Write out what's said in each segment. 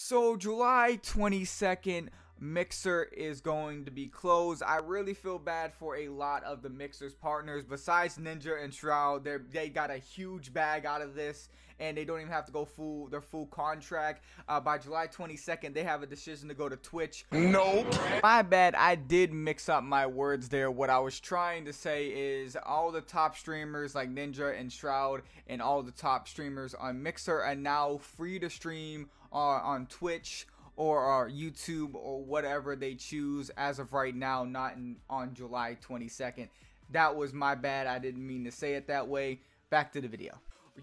So, July 22nd, Mixer is going to be closed. I really feel bad for a lot of the Mixer's partners. Besides Ninja and Shroud, they they got a huge bag out of this, and they don't even have to go full their full contract. Uh, by July 22nd, they have a decision to go to Twitch. Nope. My bad. I did mix up my words there. What I was trying to say is all the top streamers like Ninja and Shroud and all the top streamers on Mixer are now free to stream uh, on Twitch or our YouTube or whatever they choose as of right now, not in, on July 22nd. That was my bad. I didn't mean to say it that way. Back to the video.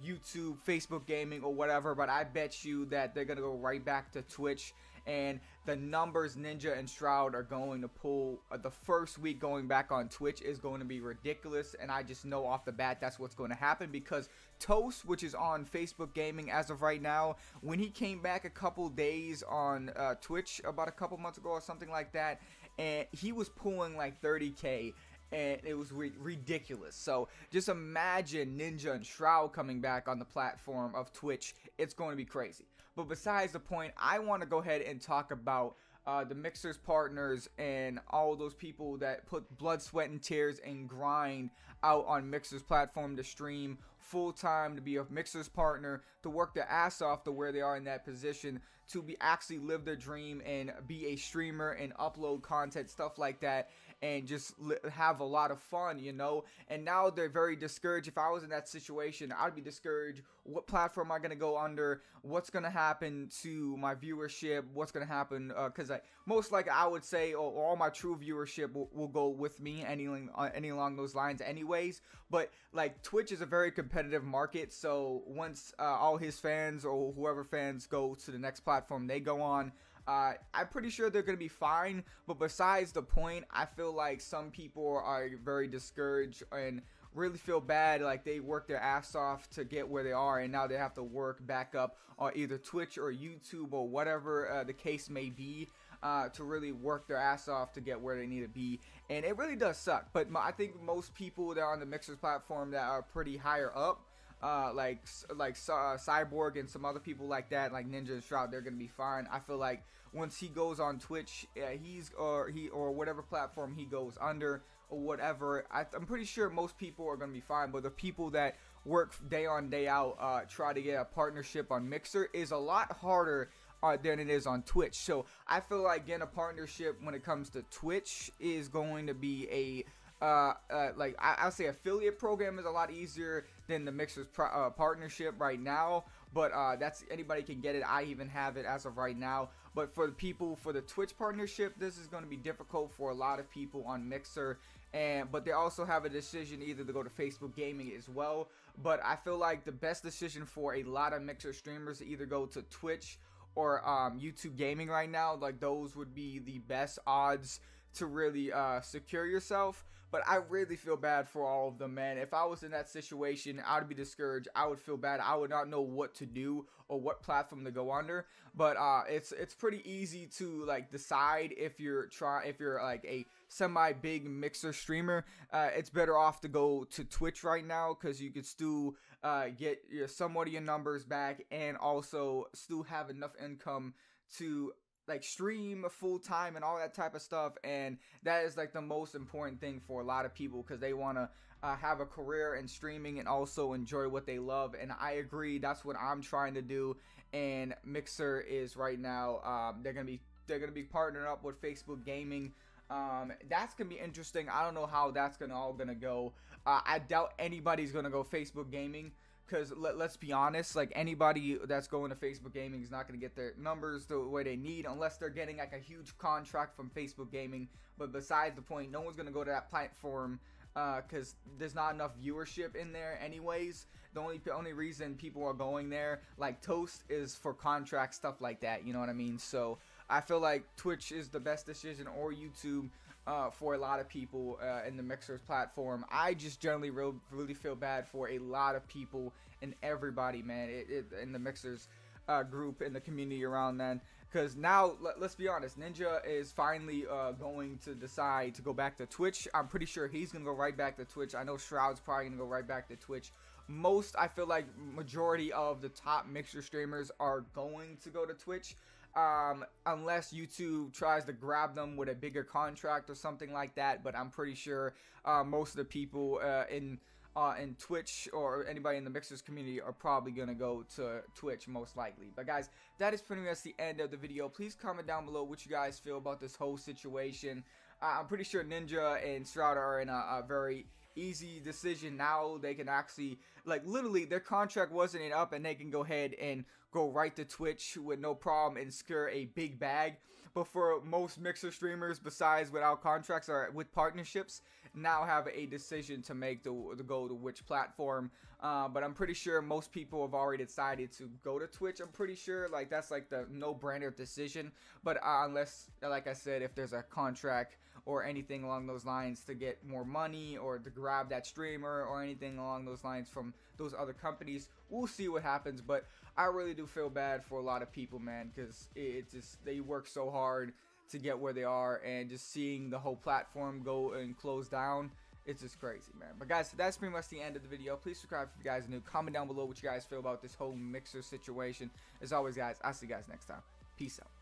YouTube, Facebook gaming, or whatever, but I bet you that they're gonna go right back to Twitch and the numbers Ninja and Shroud are going to pull uh, the first week going back on Twitch is going to be ridiculous, and I just know off the bat that's what's going to happen because Toast, which is on Facebook Gaming as of right now, when he came back a couple days on uh, Twitch about a couple months ago or something like that, and he was pulling like 30k and it was ridiculous. So just imagine Ninja and Shroud coming back on the platform of Twitch. It's going to be crazy. But besides the point, I want to go ahead and talk about uh, the mixers partners and all those people that put blood sweat and tears and grind out on mixers platform to stream full time, to be a mixer's partner, to work their ass off to where they are in that position, to be actually live their dream and be a streamer and upload content, stuff like that, and just li- have a lot of fun, you know. And now they're very discouraged. If I was in that situation, I'd be discouraged. What platform am I gonna go under? What's gonna happen to my viewership? What's gonna happen? Because uh, I most likely I would say oh, all my true viewership will, will go with me, any, uh, any along those lines, anyways. But like Twitch is a very competitive competitive market. So once uh, all his fans or whoever fans go to the next platform they go on, uh, I'm pretty sure they're going to be fine. But besides the point, I feel like some people are very discouraged and really feel bad like they worked their ass off to get where they are and now they have to work back up on either Twitch or YouTube or whatever uh, the case may be uh, to really work their ass off to get where they need to be. And it really does suck. But my, I think most people that are on the Mixers platform that are pretty higher up, uh, like like uh, Cyborg and some other people like that, like Ninja and Shroud, they're gonna be fine. I feel like once he goes on Twitch, he's or he or whatever platform he goes under or whatever, I, am pretty sure most people are gonna be fine. But the people that work day on day out, uh, try to get a partnership on Mixer is a lot harder uh, than it is on Twitch. So I feel like getting a partnership when it comes to Twitch is going to be a uh, uh, like I, I'll say affiliate program is a lot easier than the Mixer's uh, partnership right now. But uh, that's anybody can get it. I even have it as of right now. But for the people for the Twitch partnership, this is going to be difficult for a lot of people on Mixer. And but they also have a decision either to go to Facebook Gaming as well. But I feel like the best decision for a lot of Mixer streamers to either go to Twitch or um, YouTube gaming right now, like those would be the best odds to really uh, secure yourself. But I really feel bad for all of them, man. If I was in that situation, I would be discouraged. I would feel bad. I would not know what to do or what platform to go under. But uh, it's it's pretty easy to like decide if you're trying if you're like a semi big mixer streamer. Uh, it's better off to go to Twitch right now because you could still uh, get your somewhat of your numbers back and also still have enough income to like stream full time and all that type of stuff and that is like the most important thing for a lot of people because they want to uh, have a career in streaming and also enjoy what they love and i agree that's what i'm trying to do and mixer is right now um, they're gonna be they're gonna be partnering up with facebook gaming um, that's gonna be interesting i don't know how that's gonna all gonna go uh, i doubt anybody's gonna go facebook gaming because let, us be honest like anybody that's going to facebook gaming is not going to get their numbers the way they need unless they're getting like a huge contract from facebook gaming but besides the point no one's going to go to that platform because uh, there's not enough viewership in there anyways the only only reason people are going there like toast is for contract stuff like that you know what i mean so i feel like twitch is the best decision or youtube uh, for a lot of people uh, in the Mixers platform. I just generally real, really feel bad for a lot of people and everybody, man, it, it, in the Mixers uh, group and the community around then. Because now, let, us be honest, Ninja is finally uh, going to decide to go back to Twitch. I'm pretty sure he's going to go right back to Twitch. I know Shroud's probably going to go right back to Twitch. Most, I feel like, majority of the top Mixer streamers are going to go to Twitch um, unless YouTube tries to grab them with a bigger contract or something like that. But I'm pretty sure uh, most of the people uh, in uh, in Twitch or anybody in the Mixers community are probably going to go to Twitch most likely. But guys, that is pretty much the end of the video. Please comment down below what you guys feel about this whole situation. Uh, I'm pretty sure Ninja and Stroud are in a, a very easy decision now. They can actually, like literally their contract wasn't up and they can go ahead and go right to Twitch with no problem and secure a big bag. But for most Mixer streamers, besides without contracts or with partnerships, now have a decision to make to, to go to which platform. Uh, but I'm pretty sure most people have already decided to go to Twitch. I'm pretty sure like that's like the no-brainer decision. But uh, unless, like I said, if there's a contract or anything along those lines to get more money or to grab that streamer or anything along those lines from those other companies, we'll see what happens. But I really do feel bad for a lot of people, man, because it, it just they work so hard to get where they are, and just seeing the whole platform go and close down it's just crazy, man. But guys, that's pretty much the end of the video. Please subscribe if you guys are new. Comment down below what you guys feel about this whole mixer situation. As always, guys, I'll see you guys next time. Peace out.